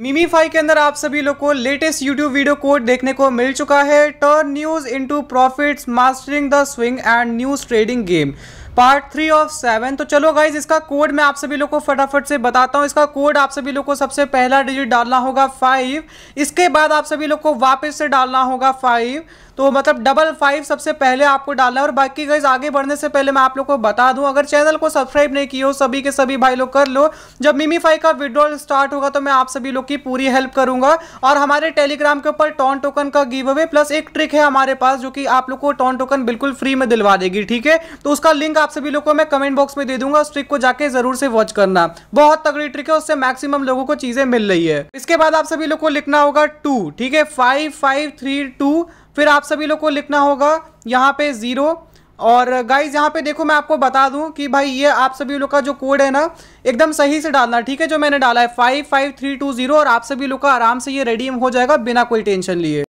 मिमी फाइव के अंदर आप सभी लोग को लेटेस्ट यूट्यूब वीडियो कोड देखने को मिल चुका है turn news into profits mastering the swing and news trading game part three of seven तो चलो गाइज इसका कोड मैं आप सभी लोग को फटाफट से बताता हूँ इसका कोड आप सभी लोग को सबसे पहला डिजिट डालना होगा फाइव इसके बाद आप सभी लोग को वापस से डालना होगा फाइव तो मतलब डबल फाइव सबसे पहले आपको डालना है और बाकी गाइज आगे बढ़ने से पहले मैं आप लोग को बता दूं अगर चैनल को सब्सक्राइब नहीं किया हो सभी के सभी भाई लोग कर लो जब मिमीफाई का विड्रॉल स्टार्ट होगा तो मैं आप सभी लोग की पूरी हेल्प करूंगा और हमारे टेलीग्राम के ऊपर टॉन टोकन का गिव अवे प्लस एक ट्रिक है हमारे पास जो कि आप लोग को टॉन टोकन बिल्कुल फ्री में दिलवा देगी ठीक है तो उसका लिंक आप सभी लोगों को मैं कमेंट बॉक्स में दे दूंगा उस ट्रिक को जाके जरूर से वॉच करना बहुत तगड़ी ट्रिक है उससे मैक्सिमम लोगों को चीजें मिल रही है इसके बाद आप सभी लोग को लिखना होगा टू ठीक है फाइव फाइव थ्री टू फिर आप सभी लोग को लिखना होगा यहाँ पे जीरो और गाइज यहाँ पे देखो मैं आपको बता दूं कि भाई ये आप सभी लोग का जो कोड है ना एकदम सही से डालना ठीक है जो मैंने डाला है five five three two zero और आप सभी लोग का आराम से ये रेडीम हो जाएगा बिना कोई टेंशन लिए